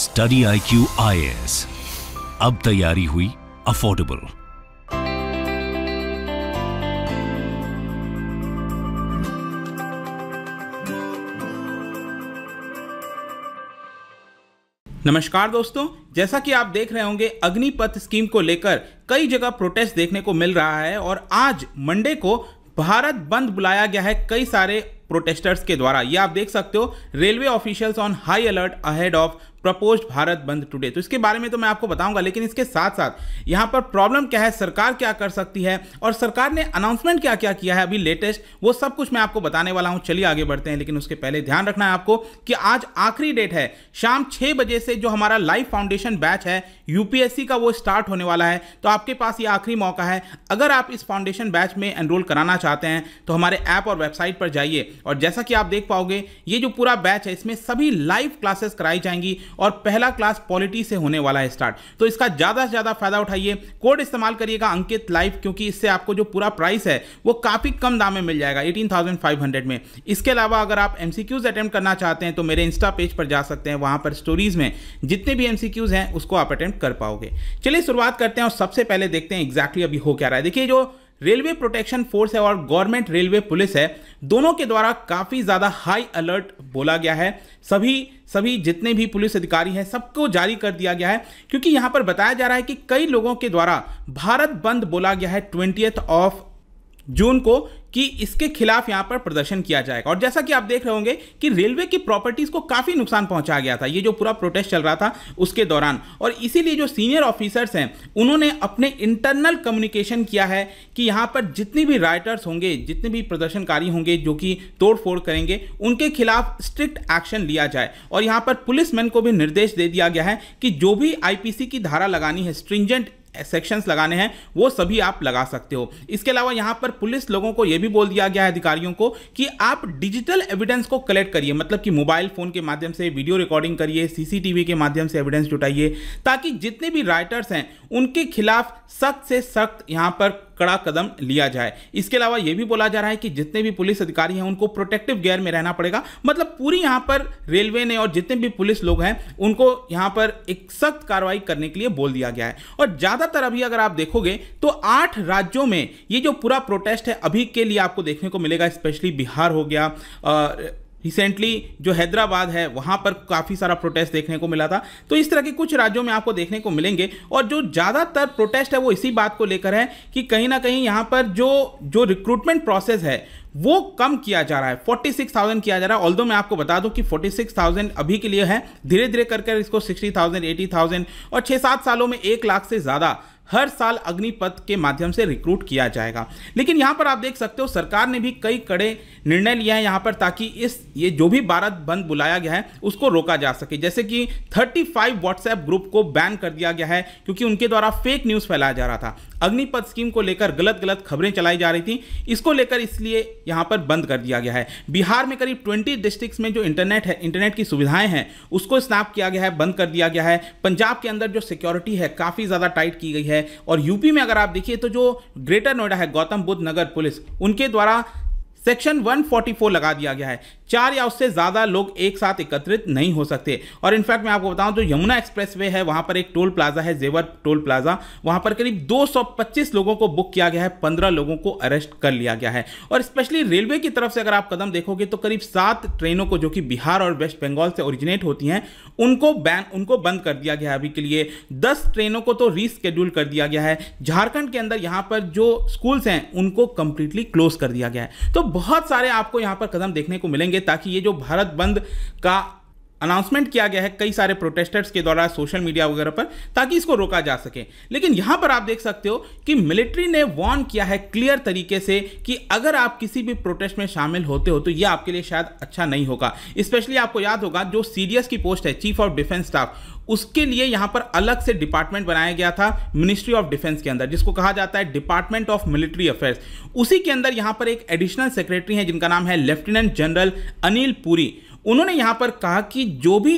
study I Q आई अब तैयारी हुई अफोर्डेबल नमस्कार दोस्तों जैसा कि आप देख रहे होंगे अग्निपथ स्कीम को लेकर कई जगह प्रोटेस्ट देखने को मिल रहा है और आज मंडे को भारत बंद बुलाया गया है कई सारे प्रोटेस्टर्स के द्वारा ये आप देख सकते हो railway officials on high alert ahead of propose Bharat bandh today तो इसके बारे में तो मैं आपको बताऊंगा लेकिन इसके साथ साथ यहाँ पर प्रॉब्लम क्या है सरकार क्या कर सकती है और सरकार ने अनाउंसमेंट क्या क्या किया है अभी लेटेस्ट वो सब कुछ मैं आपको बताने वाला हूँ चलिए आगे बढ़ते हैं लेकिन उसके पहले ध्यान रखना है आपको कि आज आखिरी डेट है शाम छः बजे से जो हमारा लाइव फाउंडेशन बैच है यूपीएससी का वो स्टार्ट होने वाला है तो आपके पास ये आखिरी मौका है अगर आप इस फाउंडेशन बैच में एनरोल कराना चाहते हैं तो हमारे ऐप और वेबसाइट पर जाइए और जैसा कि आप देख पाओगे ये जो पूरा बैच है इसमें सभी लाइव क्लासेस कराई जाएंगी और पहला क्लास पॉलिटी से होने वाला है स्टार्ट तो इसका ज़्यादा से ज़्यादा फायदा उठाइए कोड इस्तेमाल करिएगा अंकित लाइव क्योंकि इससे आपको जो पूरा प्राइस है वो काफ़ी कम दाम में मिल जाएगा एटीन में इसके अलावा अगर आप एम अटेम्प्ट करना चाहते हैं तो मेरे इंस्टा पेज पर जा सकते हैं वहां पर स्टोरीज में जितने भी एम हैं उसको आप अटेम्प्ट कर पाओगे चलिए शुरुआत करते हैं और सबसे पहले देखते हैं एग्जैक्टली exactly अभी हो क्या रहा है देखिए जो रेलवे प्रोटेक्शन फोर्स है और गवर्नमेंट रेलवे पुलिस है दोनों के द्वारा काफ़ी ज़्यादा हाई अलर्ट बोला गया है सभी सभी जितने भी पुलिस अधिकारी हैं सबको जारी कर दिया गया है क्योंकि यहाँ पर बताया जा रहा है कि कई लोगों के द्वारा भारत बंद बोला गया है ट्वेंटी ऑफ जून को कि इसके खिलाफ यहां पर प्रदर्शन किया जाएगा और जैसा कि आप देख रहे होंगे कि रेलवे की प्रॉपर्टीज को काफी नुकसान पहुंचा गया था ये जो पूरा प्रोटेस्ट चल रहा था उसके दौरान और इसीलिए जो सीनियर ऑफिसर्स हैं उन्होंने अपने इंटरनल कम्युनिकेशन किया है कि यहां पर जितनी भी राइटर्स होंगे जितने भी प्रदर्शनकारी होंगे जो कि तोड़फोड़ करेंगे उनके खिलाफ स्ट्रिक्ट एक्शन लिया जाए और यहां पर पुलिसमैन को भी निर्देश दे दिया गया है कि जो भी आईपीसी की धारा लगानी है स्ट्रिंजेंट सेक्शंस लगाने हैं वो सभी आप लगा सकते हो इसके अलावा यहाँ पर पुलिस लोगों को यह भी बोल दिया गया है अधिकारियों को कि आप डिजिटल एविडेंस को कलेक्ट करिए मतलब कि मोबाइल फोन के माध्यम से वीडियो रिकॉर्डिंग करिए सीसीटीवी के माध्यम से एविडेंस जुटाइए ताकि जितने भी राइटर्स हैं उनके खिलाफ सख्त से सख्त यहाँ पर कड़ा कदम लिया जाए इसके अलावा यह भी बोला जा रहा है कि जितने भी पुलिस अधिकारी हैं उनको प्रोटेक्टिव गेयर में रहना पड़ेगा मतलब पूरी यहाँ पर रेलवे ने और जितने भी पुलिस लोग हैं उनको यहाँ पर एक सख्त कार्रवाई करने के लिए बोल दिया गया है और ज़्यादातर अभी अगर आप देखोगे तो आठ राज्यों में ये जो पूरा प्रोटेस्ट है अभी के लिए आपको देखने को मिलेगा स्पेशली बिहार हो गया आ, रिसेंटली जो हैदराबाद है वहां पर काफ़ी सारा प्रोटेस्ट देखने को मिला था तो इस तरह के कुछ राज्यों में आपको देखने को मिलेंगे और जो ज़्यादातर प्रोटेस्ट है वो इसी बात को लेकर है कि कहीं ना कहीं यहाँ पर जो जो रिक्रूटमेंट प्रोसेस है वो कम किया जा रहा है 46,000 किया जा रहा है ऑल्दो मैं आपको बता दूं कि 46,000 अभी के लिए है धीरे धीरे कर इसको 60,000 80,000 और छः सात सालों में एक लाख से ज़्यादा हर साल अग्निपथ के माध्यम से रिक्रूट किया जाएगा लेकिन यहाँ पर आप देख सकते हो सरकार ने भी कई कड़े निर्णय लिए हैं यहाँ पर ताकि इस ये जो भी भारत बंद बुलाया गया है उसको रोका जा सके जैसे कि 35 व्हाट्सएप ग्रुप को बैन कर दिया गया है क्योंकि उनके द्वारा फेक न्यूज़ फैलाया जा रहा था अग्निपथ स्कीम को लेकर गलत गलत खबरें चलाई जा रही थी इसको लेकर इसलिए यहाँ पर बंद कर दिया गया है बिहार में करीब ट्वेंटी डिस्ट्रिक्ट में जो इंटरनेट है इंटरनेट की सुविधाएं हैं उसको स्नैप किया गया है बंद कर दिया गया है पंजाब के अंदर जो सिक्योरिटी है काफ़ी ज़्यादा टाइट की गई है और यूपी में अगर आप देखिए तो जो ग्रेटर नोएडा है गौतम बुद्ध नगर पुलिस उनके द्वारा सेक्शन 144 लगा दिया गया है चार या उससे ज़्यादा लोग एक साथ एकत्रित नहीं हो सकते और इनफैक्ट मैं आपको बताऊं जो यमुना एक्सप्रेस वे है वहां पर एक टोल प्लाजा है जेवर टोल प्लाजा वहां पर करीब 225 लोगों को बुक किया गया है 15 लोगों को अरेस्ट कर लिया गया है और स्पेशली रेलवे की तरफ से अगर आप कदम देखोगे तो करीब सात ट्रेनों को जो कि बिहार और वेस्ट बंगाल से ओरिजिनेट होती हैं उनको बैन उनको बंद कर दिया गया है अभी के लिए दस ट्रेनों को तो रीस्केड्यूल कर दिया गया है झारखंड के अंदर यहाँ पर जो स्कूल्स हैं उनको कंप्लीटली क्लोज कर दिया गया है तो बहुत सारे आपको यहाँ पर कदम देखने को मिलेंगे ताकि ये जो भारत बंद का अनाउंसमेंट किया गया है कई सारे प्रोटेस्टर्स के द्वारा सोशल मीडिया वगैरह पर ताकि इसको रोका जा सके लेकिन यहां पर आप देख सकते हो कि मिलिट्री ने वार्न किया है क्लियर तरीके से कि अगर आप किसी भी प्रोटेस्ट में शामिल होते हो तो यह आपके लिए शायद अच्छा नहीं होगा स्पेशली आपको याद होगा जो सीडीएस की पोस्ट है चीफ ऑफ डिफेंस स्टाफ उसके लिए यहां पर अलग से डिपार्टमेंट बनाया गया था मिनिस्ट्री ऑफ डिफेंस के अंदर जिसको कहा जाता है डिपार्टमेंट ऑफ मिलिट्री अफेयर्स उसी के अंदर यहां पर एक एडिशनल सेक्रेटरी है जिनका नाम है लेफ्टिनेंट जनरल अनिल पुरी उन्होंने यहाँ पर कहा कि जो भी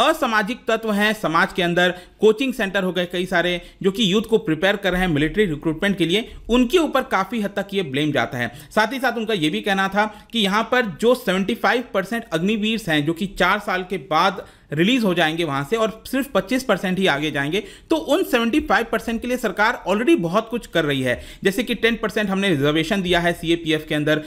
असामाजिक तत्व हैं समाज के अंदर कोचिंग सेंटर हो गए कई सारे जो कि यूथ को प्रिपेयर कर रहे हैं मिलिट्री रिक्रूटमेंट के लिए उनके ऊपर काफ़ी हद तक ये ब्लेम जाता है साथ ही साथ उनका ये भी कहना था कि यहाँ पर जो 75 परसेंट अग्निवीर हैं जो कि चार साल के बाद रिलीज हो जाएंगे वहां से और सिर्फ 25 परसेंट ही आगे जाएंगे तो उन 75 परसेंट के लिए सरकार ऑलरेडी बहुत कुछ कर रही है जैसे कि 10 परसेंट हमने रिजर्वेशन दिया है सी के अंदर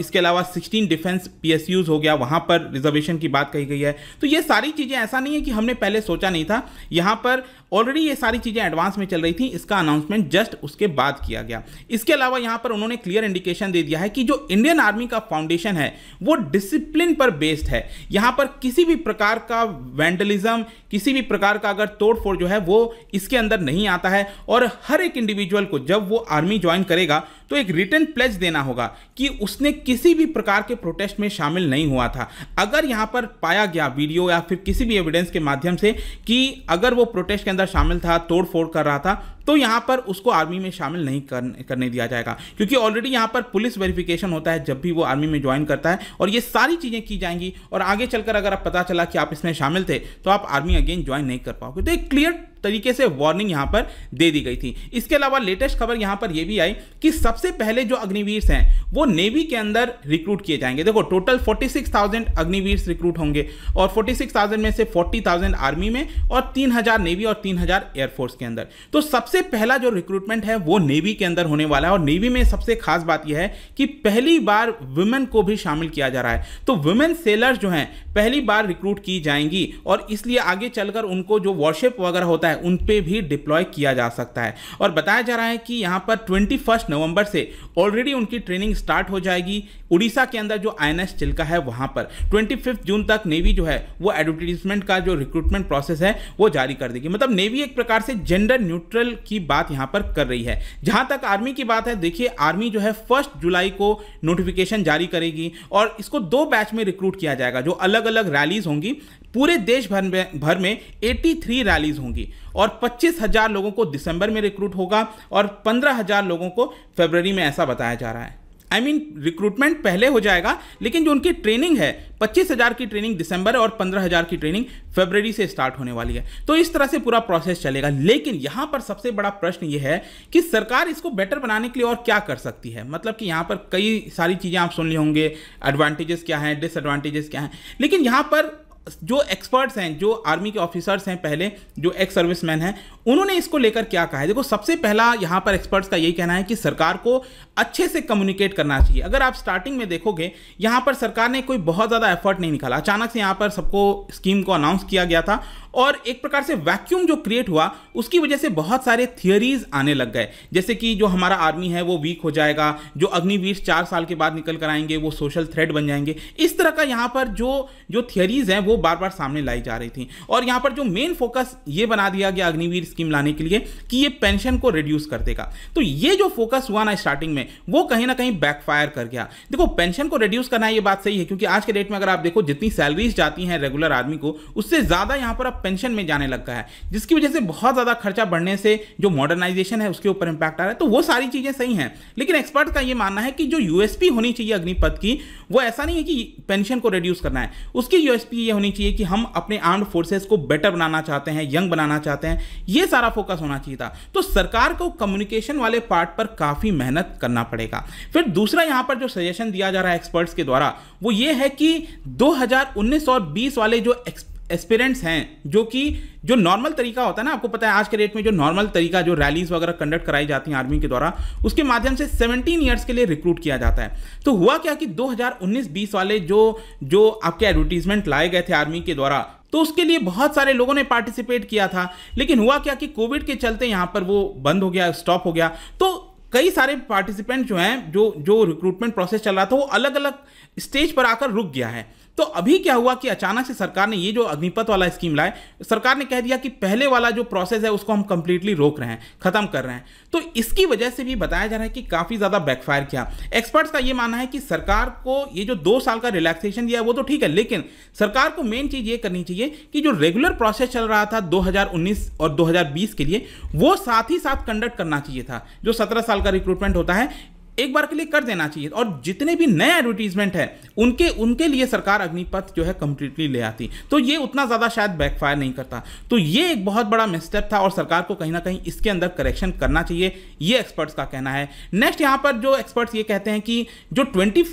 इसके अलावा 16 डिफेंस पी हो गया वहां पर रिजर्वेशन की बात कही गई है तो ये सारी चीज़ें ऐसा नहीं है कि हमने पहले सोचा नहीं था यहाँ पर ऑलरेडी ये सारी चीज़ें एडवांस में चल रही थी इसका अनाउंसमेंट जस्ट उसके बाद किया गया इसके अलावा यहां पर उन्होंने क्लियर इंडिकेशन दे दिया है कि जो इंडियन आर्मी का फाउंडेशन है वो डिसिप्लिन पर बेस्ड है यहां पर किसी भी प्रकार का वैंडलिज्म किसी भी प्रकार का अगर तोड़फोड़ जो है वो इसके अंदर नहीं आता है और हर एक इंडिविजुअल को जब वो आर्मी ज्वाइन करेगा तो एक रिटर्न प्लेज देना होगा कि उसने किसी भी प्रकार के प्रोटेस्ट में शामिल नहीं हुआ था अगर यहाँ पर पाया गया वीडियो या फिर किसी भी एविडेंस के माध्यम से कि अगर वो प्रोटेस्ट के अंदर शामिल था तोड़फोड़ कर रहा था तो यहाँ पर उसको आर्मी में शामिल नहीं करने दिया जाएगा क्योंकि ऑलरेडी यहाँ पर पुलिस वेरिफिकेशन होता है जब भी वो आर्मी में ज्वाइन करता है और ये सारी चीज़ें की जाएंगी और आगे चलकर अगर आप पता चला कि आप इसमें शामिल थे तो आप आर्मी अगेन ज्वाइन नहीं कर पाओगे तो एक क्लियर तरीके से वार्निंग यहां पर दे दी गई थी इसके अलावा लेटेस्ट खबर यहां पर यह भी आई कि सबसे पहले जो अग्निवीर हैं वो नेवी के अंदर रिक्रूट किए जाएंगे देखो टोटल 46,000 अग्निवीर रिक्रूट होंगे और 46,000 में से 40,000 आर्मी में और 3,000 नेवी और 3,000 एयरफोर्स के अंदर तो सबसे पहला जो रिक्रूटमेंट है वो नेवी के अंदर होने वाला है और नेवी में सबसे खास बात यह है कि पहली बार वुमेन को भी शामिल किया जा रहा है तो वुमेन सेलर जो है पहली बार रिक्रूट की जाएंगी और इसलिए आगे चलकर उनको जो वॉरशिप वगैरह होता है है उन पर भी डिप्लॉय किया जा सकता है और बताया जा रहा है कि यहाँ पर ट्वेंटी फर्स्ट नवंबर से ऑलरेडी उनकी ट्रेनिंग स्टार्ट हो जाएगी उड़ीसा के अंदर जो आई एन चिल्का है वहाँ पर ट्वेंटी फिफ्थ जून तक नेवी जो है वो एडवर्टीजमेंट का जो रिक्रूटमेंट प्रोसेस है वो जारी कर देगी मतलब नेवी एक प्रकार से जेंडर न्यूट्रल की बात यहाँ पर कर रही है जहाँ तक आर्मी की बात है देखिए आर्मी जो है फर्स्ट जुलाई को नोटिफिकेशन जारी करेगी और इसको दो बैच में रिक्रूट किया जाएगा जो अलग अलग रैलीज होंगी पूरे देश भर में भर में एटी थ्री रैलीज होंगी और पच्चीस हजार लोगों को दिसंबर में रिक्रूट होगा और पंद्रह हज़ार लोगों को फरवरी में ऐसा बताया जा रहा है आई मीन रिक्रूटमेंट पहले हो जाएगा लेकिन जो उनकी ट्रेनिंग है पच्चीस हज़ार की ट्रेनिंग दिसंबर और पंद्रह हजार की ट्रेनिंग फरवरी से स्टार्ट होने वाली है तो इस तरह से पूरा प्रोसेस चलेगा लेकिन यहां पर सबसे बड़ा प्रश्न यह है कि सरकार इसको बेटर बनाने के लिए और क्या कर सकती है मतलब कि यहां पर कई सारी चीज़ें आप सुन ली होंगे एडवांटेजेस क्या हैं डिसएडवांटेजेस क्या हैं लेकिन यहां पर जो एक्सपर्ट्स हैं जो आर्मी के ऑफिसर्स हैं पहले जो एक्स सर्विसमैन हैं उन्होंने इसको लेकर क्या कहा है देखो सबसे पहला यहाँ पर एक्सपर्ट्स का यही कहना है कि सरकार को अच्छे से कम्युनिकेट करना चाहिए अगर आप स्टार्टिंग में देखोगे यहाँ पर सरकार ने कोई बहुत ज़्यादा एफर्ट नहीं निकाला अचानक से यहाँ पर सबको स्कीम को अनाउंस किया गया था और एक प्रकार से वैक्यूम जो क्रिएट हुआ उसकी वजह से बहुत सारे थियोरीज आने लग गए जैसे कि जो हमारा आर्मी है वो वीक हो जाएगा जो अग्निवीर चार साल के बाद निकल कर आएंगे वो सोशल थ्रेड बन जाएंगे इस तरह का यहाँ पर जो जो थियोरीज हैं वो वो बार बार सामने लाई जा रही थी और यहां पर जो मेन फोकस ये बना दिया गया अग्निवीर स्कीम लाने के लिए कि ये पेंशन को रिड्यूस कर देगा तो ये जो फोकस हुआ ना स्टार्टिंग में वो कहीं ना कहीं बैकफायर कर गया देखो पेंशन को रिड्यूस करना ये बात सही है क्योंकि आज के डेट में अगर आप देखो जितनी सैलरीज जाती हैं रेगुलर आदमी को उससे ज़्यादा यहाँ पर अब पेंशन में जाने लग गया है जिसकी वजह से बहुत ज़्यादा खर्चा बढ़ने से जो मॉडर्नाइजेशन है उसके ऊपर इंपैक्ट आ रहा है तो वो सारी चीज़ें सही हैं लेकिन एक्सपर्ट का ये मानना है कि जो यूएसपी होनी चाहिए अग्निपथ की वो ऐसा नहीं है कि पेंशन को रिड्यूस करना है उसकी यूएसपी ये होनी होनी चाहिए कि हम अपने आर्म्ड फोर्सेस को बेटर बनाना चाहते हैं यंग बनाना चाहते हैं ये सारा फोकस होना चाहिए था तो सरकार को कम्युनिकेशन वाले पार्ट पर काफ़ी मेहनत करना पड़ेगा फिर दूसरा यहाँ पर जो सजेशन दिया जा रहा है एक्सपर्ट्स के द्वारा वो ये है कि दो और बीस वाले जो एक्सपर्ट एस्पिरेंट्स हैं जो कि जो नॉर्मल तरीका होता है ना आपको पता है आज के डेट में जो नॉर्मल तरीका जो रैलीज वगैरह कंडक्ट कराई जाती हैं आर्मी के द्वारा उसके माध्यम से 17 ईयर्स के लिए रिक्रूट किया जाता है तो हुआ क्या कि 2019-20 वाले जो जो आपके एडवर्टीजमेंट लाए गए थे आर्मी के द्वारा तो उसके लिए बहुत सारे लोगों ने पार्टिसिपेट किया था लेकिन हुआ क्या कि कोविड के चलते यहाँ पर वो बंद हो गया स्टॉप हो गया तो कई सारे पार्टिसिपेंट जो हैं जो जो रिक्रूटमेंट प्रोसेस चल रहा था वो अलग अलग स्टेज पर आकर रुक गया है तो अभी क्या हुआ कि अचानक से सरकार ने ये जो अग्निपथ वाला स्कीम लाए सरकार ने कह दिया कि पहले वाला जो प्रोसेस है उसको हम कंप्लीटली रोक रहे हैं खत्म कर रहे हैं तो इसकी वजह से भी बताया जा रहा है कि काफ़ी ज़्यादा बैकफायर किया एक्सपर्ट्स का ये मानना है कि सरकार को ये जो दो साल का रिलैक्सेशन दिया है वो तो ठीक है लेकिन सरकार को मेन चीज़ ये करनी चाहिए कि जो रेगुलर प्रोसेस चल रहा था दो और दो के लिए वो साथ ही साथ कंडक्ट करना चाहिए था जो सत्रह साल का रिक्रूटमेंट होता है एक बार के लिए कर देना चाहिए और जितने भी नए एडवर्टीजमेंट है उनके उनके लिए सरकार अग्निपथ जो है कंप्लीटली ले आती तो ये उतना ज़्यादा शायद बैकफायर नहीं करता तो ये एक बहुत बड़ा मिसस्टेप था और सरकार को कहीं ना कहीं इसके अंदर करेक्शन करना चाहिए ये एक्सपर्ट्स का कहना है नेक्स्ट यहाँ पर जो एक्सपर्ट्स ये कहते हैं कि जो ट्वेंटी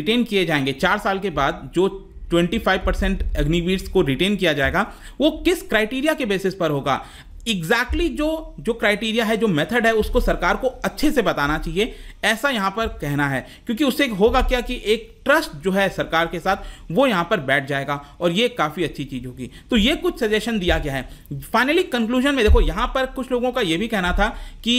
रिटेन किए जाएंगे चार साल के बाद जो 25 परसेंट अग्निवीर्स को रिटेन किया जाएगा वो किस क्राइटेरिया के बेसिस पर होगा एग्जैक्टली exactly जो जो क्राइटेरिया है जो मेथड है उसको सरकार को अच्छे से बताना चाहिए ऐसा यहाँ पर कहना है क्योंकि उससे होगा क्या कि एक ट्रस्ट जो है सरकार के साथ वो यहाँ पर बैठ जाएगा और ये काफ़ी अच्छी चीज़ होगी तो ये कुछ सजेशन दिया गया है फाइनली कंक्लूजन में देखो यहाँ पर कुछ लोगों का ये भी कहना था कि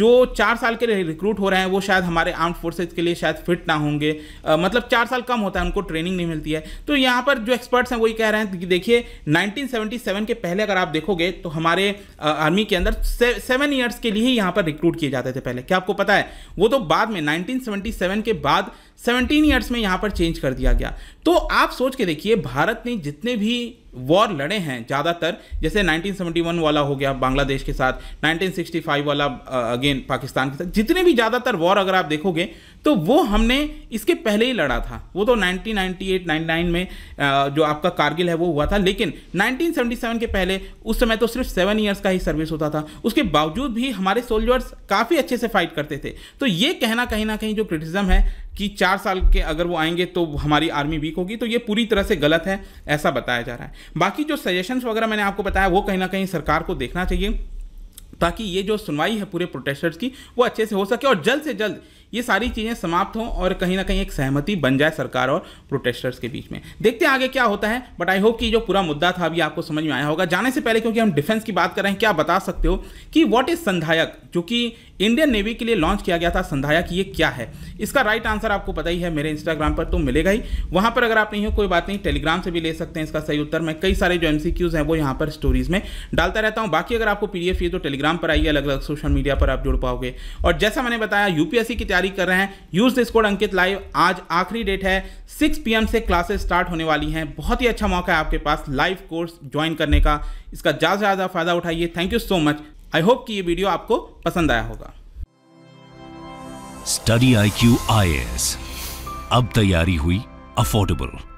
जो चार साल के रिक्रूट हो रहे हैं वो शायद हमारे आर्म फोर्सेज के लिए शायद फिट ना होंगे आ, मतलब चार साल कम होता है उनको ट्रेनिंग नहीं मिलती है तो यहाँ पर जो एक्सपर्ट्स हैं वही कह रहे हैं कि देखिए नाइनटीन के पहले अगर आप देखोगे तो हमारे आर्मी के अंदर सेवन ईयर्स के लिए ही यहाँ पर रिक्रूट किए जाते थे पहले क्या आपको पता है वो तो बाद में नाइनटीन के बाद 17 ईयर्स में यहाँ पर चेंज कर दिया गया तो आप सोच के देखिए भारत ने जितने भी वॉर लड़े हैं ज़्यादातर जैसे 1971 वाला हो गया बांग्लादेश के साथ 1965 वाला अगेन पाकिस्तान के साथ जितने भी ज़्यादातर वॉर अगर आप देखोगे तो वो हमने इसके पहले ही लड़ा था वो तो 1998 99 में जो आपका कारगिल है वो हुआ था लेकिन 1977 के पहले उस समय तो सिर्फ सेवन ईयर्स का ही सर्विस होता था उसके बावजूद भी हमारे सोल्जर्स काफ़ी अच्छे से फाइट करते थे तो ये कहना कहीं ना कहीं जो क्रिटिज़म है कि चार साल के अगर वो आएंगे तो हमारी आर्मी वीक होगी तो ये पूरी तरह से गलत है ऐसा बताया जा रहा है बाकी जो सजेशंस वगैरह मैंने आपको बताया वो कहीं ना कहीं सरकार को देखना चाहिए ताकि ये जो सुनवाई है पूरे प्रोटेस्टर्स की वो अच्छे से हो सके और जल्द से जल्द ये सारी चीज़ें समाप्त हों और कहीं ना कहीं एक सहमति बन जाए सरकार और प्रोटेस्टर्स के बीच में देखते हैं आगे क्या होता है बट आई होप कि जो पूरा मुद्दा था अभी आपको समझ में आया होगा जाने से पहले क्योंकि हम डिफेंस की बात कर रहे हैं क्या बता सकते हो कि वॉट इज संधायक जो कि इंडियन नेवी के लिए लॉन्च किया गया था संधायक ये क्या है इसका राइट आंसर आपको पता ही है मेरे इंस्टाग्राम पर तो मिलेगा ही वहाँ पर अगर आप नहीं हो कोई बात नहीं टेलीग्राम से भी ले सकते हैं इसका सही उत्तर मैं कई सारे जो एम हैं वो यहाँ पर स्टोरीज में डालता रहता हूँ बाकी अगर आपको पी डी तो टेलीग्राम पर आइए अलग अलग सोशल मीडिया पर आप जुड़ पाओगे और जैसा मैंने बताया यूपीएससी की तैयारी कर रहे हैं use this code Ankit live आज आखिरी डेट है 6 पीएम से क्लासेस स्टार्ट होने वाली हैं बहुत ही अच्छा मौका है आपके पास लाइव कोर्स ज्वाइन करने का इसका ज़्यादा से ज़्यादा फायदा उठाइए thank you so much I hope कि ये वीडियो आपको पसंद आया होगा study I Q I S अब तैयारी हुई अफोर्डेबल